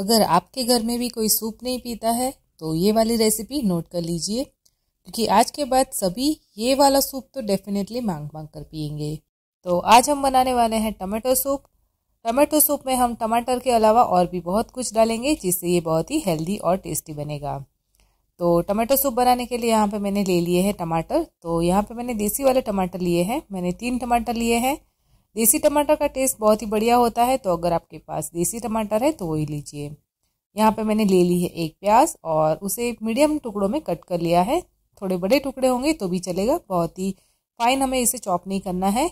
अगर आपके घर में भी कोई सूप नहीं पीता है तो ये वाली रेसिपी नोट कर लीजिए क्योंकि आज के बाद सभी ये वाला सूप तो डेफिनेटली मांग मांग कर पियेंगे तो आज हम बनाने वाले हैं टमाटो सूप टमाटो सूप में हम टमाटर के अलावा और भी बहुत कुछ डालेंगे जिससे ये बहुत ही हेल्दी और टेस्टी बनेगा तो टमाटो सूप बनाने के लिए यहाँ पे मैंने ले लिए हैं टमाटर तो यहाँ पे मैंने देसी वाले टमाटर लिए हैं मैंने तीन टमाटर लिए हैं देसी टमाटर का टेस्ट बहुत ही बढ़िया होता है तो अगर आपके पास देसी टमाटर है तो वही लीजिए यहाँ पे मैंने ले ली है एक प्याज और उसे मीडियम टुकड़ों में कट कर लिया है थोड़े बड़े टुकड़े होंगे तो भी चलेगा बहुत ही फाइन हमें इसे चॉप नहीं करना है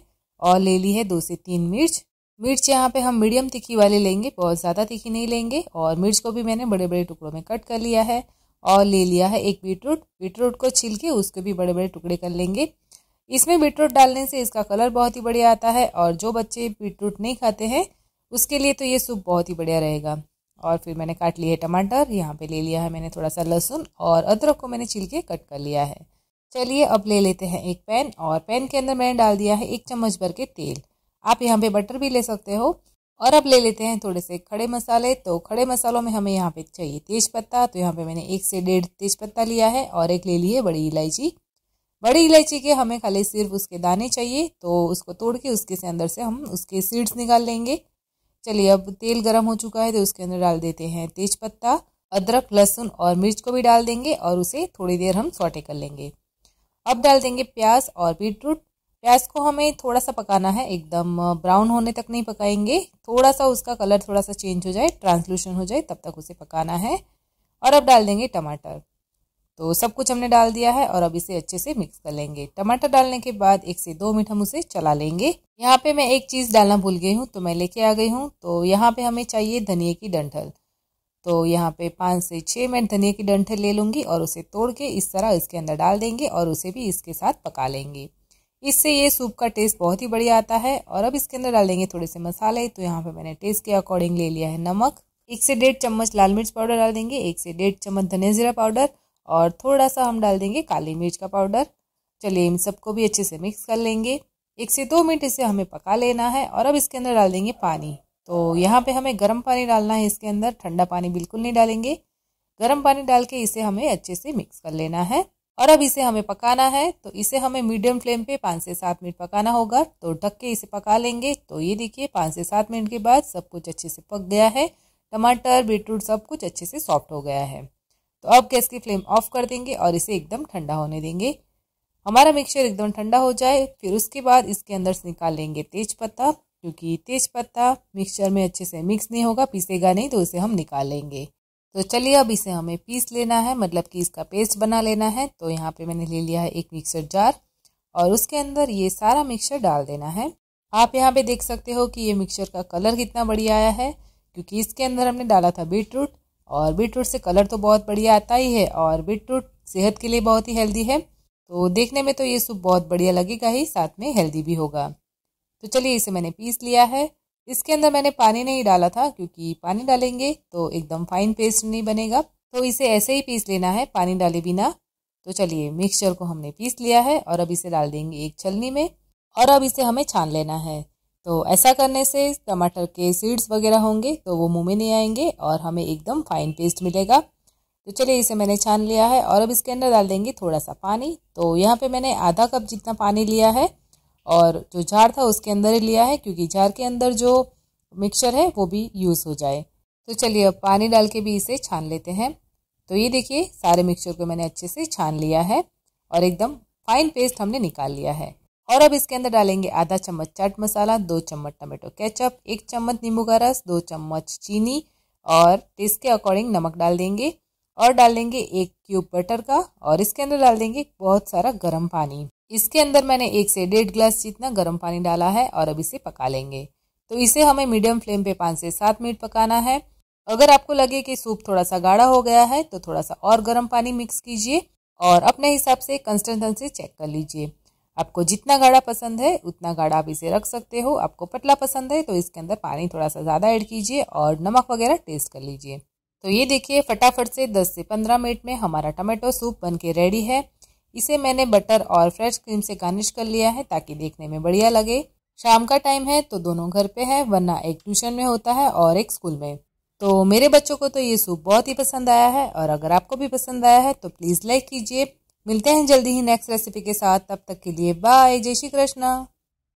और ले ली है दो से तीन मिर्च मिर्च यहाँ पे हम मीडियम तिखी वाले लेंगे बहुत ज़्यादा तिखी नहीं लेंगे और मिर्च को भी मैंने बड़े बड़े टुकड़ों में कट कर लिया है और ले लिया है एक बीटरूट बीटरूट को छील के उसके भी बड़े बड़े टुकड़े कर लेंगे इसमें बीटरूट डालने से इसका कलर बहुत ही बढ़िया आता है और जो बच्चे बीटरूट नहीं खाते हैं उसके लिए तो ये सूप बहुत ही बढ़िया रहेगा और फिर मैंने काट लिए टमाटर यहाँ पे ले लिया है मैंने थोड़ा सा लहसुन और अदरक को मैंने छिल के कट कर लिया है चलिए अब ले लेते हैं एक पैन और पैन के अंदर मैंने डाल दिया है एक चम्मच भर के तेल आप यहाँ पे बटर भी ले सकते हो और अब ले लेते हैं थोड़े से खड़े मसाले तो खड़े मसालों में हमें यहाँ पे चाहिए तेज पत्ता तो यहाँ पे मैंने एक से डेढ़ तेज पत्ता लिया है और एक ले लिया है बड़ी इलायची बड़ी इलायची के हमें खाली सिर्फ उसके दाने चाहिए तो उसको तोड़ के उसके से अंदर से हम उसके सीड्स निकाल लेंगे चलिए अब तेल गर्म हो चुका है तो उसके अंदर डाल देते हैं तेज पत्ता अदरक लहसुन और मिर्च को भी डाल देंगे और उसे थोड़ी देर हम सोटे कर लेंगे अब डाल देंगे प्याज और बीटरूट प्याज को हमें थोड़ा सा पकाना है एकदम ब्राउन होने तक नहीं पकाएंगे थोड़ा सा उसका कलर थोड़ा सा चेंज हो जाए ट्रांसल्यूशन हो जाए तब तक उसे पकाना है और अब डाल देंगे टमाटर तो सब कुछ हमने डाल दिया है और अब इसे अच्छे से मिक्स कर लेंगे टमाटर डालने के बाद एक से दो मिनट हम उसे चला लेंगे यहाँ पे मैं एक चीज़ डालना भूल गई हूँ तो मैं लेके आ गई हूँ तो यहाँ पे हमें चाहिए धनिए की डंठल तो यहाँ पे पाँच से छः मिनट धनिया की डंठल ले लूँगी और उसे तोड़ के इस तरह इसके अंदर डाल देंगे और उसे भी इसके साथ पका लेंगे इससे ये सूप का टेस्ट बहुत ही बढ़िया आता है और अब इसके अंदर डालेंगे थोड़े से मसाले तो यहाँ पे मैंने टेस्ट के अकॉर्डिंग ले लिया है नमक एक से डेढ़ चम्मच लाल मिर्च पाउडर डाल देंगे एक से डेढ़ चम्मच धनिया जीरा पाउडर और थोड़ा सा हम डाल देंगे काली मिर्च का पाउडर चलिए इन सबको भी अच्छे से मिक्स कर लेंगे एक से दो मिनट इसे हमें पका लेना है और अब इसके अंदर डाल देंगे पानी तो यहाँ पे हमें गर्म पानी डालना है इसके अंदर ठंडा पानी बिल्कुल नहीं डालेंगे गर्म पानी डाल के इसे हमें अच्छे से मिक्स कर लेना है और अब इसे हमें पकाना है तो इसे हमें मीडियम फ्लेम पे पाँच से सात मिनट पकाना होगा तो ढक के इसे पका लेंगे तो ये देखिए पाँच से सात मिनट के बाद सब कुछ अच्छे से पक गया है टमाटर बीटरूट सब कुछ अच्छे से सॉफ्ट हो गया है तो अब गैस की फ्लेम ऑफ कर देंगे और इसे एकदम ठंडा होने देंगे हमारा मिक्सचर एकदम ठंडा हो जाए फिर उसके बाद इसके अंदर से निकाल लेंगे तेज पत्ता क्योंकि तेज पत्ता मिक्सचर में अच्छे से मिक्स नहीं होगा पीसेगा नहीं तो इसे हम निकाल लेंगे तो चलिए अब इसे हमें पीस लेना है मतलब कि इसका पेस्ट बना लेना है तो यहाँ पे मैंने ले लिया है एक मिक्सर जार और उसके अंदर ये सारा मिक्सचर डाल देना है आप यहाँ पे देख सकते हो कि ये मिक्सर का कलर कितना बढ़िया आया है क्योंकि इसके अंदर हमने डाला था बीटरूट और बीटरूट से कलर तो बहुत बढ़िया आता ही है और बीटरूट सेहत के लिए बहुत ही हेल्दी है तो देखने में तो ये सूप बहुत बढ़िया लगेगा ही साथ में हेल्दी भी होगा तो चलिए इसे मैंने पीस लिया है इसके अंदर मैंने पानी नहीं डाला था क्योंकि पानी डालेंगे तो एकदम फाइन पेस्ट नहीं बनेगा तो इसे ऐसे ही पीस लेना है पानी डाले बिना तो चलिए मिक्सचर को हमने पीस लिया है और अब इसे डाल देंगे एक छलनी में और अब इसे हमें छान लेना है तो ऐसा करने से टमाटर के सीड्स वगैरह होंगे तो वो मुंह में नहीं आएंगे और हमें एकदम फाइन पेस्ट मिलेगा तो चलिए इसे मैंने छान लिया है और अब इसके अंदर डाल देंगे थोड़ा सा पानी तो यहाँ पे मैंने आधा कप जितना पानी लिया है और जो जार था उसके अंदर ही लिया है क्योंकि जार के अंदर जो मिक्सचर है वो भी यूज़ हो जाए तो चलिए अब पानी डाल के भी इसे छान लेते हैं तो ये देखिए सारे मिक्सचर को मैंने अच्छे से छान लिया है और एकदम फाइन पेस्ट हमने निकाल लिया है और अब इसके अंदर डालेंगे आधा चम्मच चाट मसाला दो चम्मच टमाटो केचप एक चम्मच नींबू का रस दो चम्मच चीनी और टेस्ट के अकॉर्डिंग नमक डाल देंगे और डाल देंगे एक क्यूब बटर का और इसके अंदर डाल देंगे बहुत सारा गर्म पानी इसके अंदर मैंने एक से डेढ़ गिलास जितना गर्म पानी डाला है और अब इसे पका लेंगे तो इसे हमें मीडियम फ्लेम पे पाँच से सात मिनट पकाना है अगर आपको लगे कि सूप थोड़ा सा गाढ़ा हो गया है तो थोड़ा सा और गर्म पानी मिक्स कीजिए और अपने हिसाब से कंसिस्टेंसी चेक कर लीजिए आपको जितना गाढ़ा पसंद है उतना गाढ़ा आप इसे रख सकते हो आपको पतला पसंद है तो इसके अंदर पानी थोड़ा सा ज़्यादा ऐड कीजिए और नमक वगैरह टेस्ट कर लीजिए तो ये देखिए फटाफट से 10 से 15 मिनट में हमारा टमाटो सूप बन के रेडी है इसे मैंने बटर और फ्रेश क्रीम से गार्निश कर लिया है ताकि देखने में बढ़िया लगे शाम का टाइम है तो दोनों घर पे है वरना एक ट्यूशन में होता है और एक स्कूल में तो मेरे बच्चों को तो ये सूप बहुत ही पसंद आया है और अगर आपको भी पसंद आया है तो प्लीज़ लाइक कीजिए मिलते हैं जल्दी ही नेक्स्ट रेसिपी के साथ तब तक के लिए बाय जय श्री कृष्णा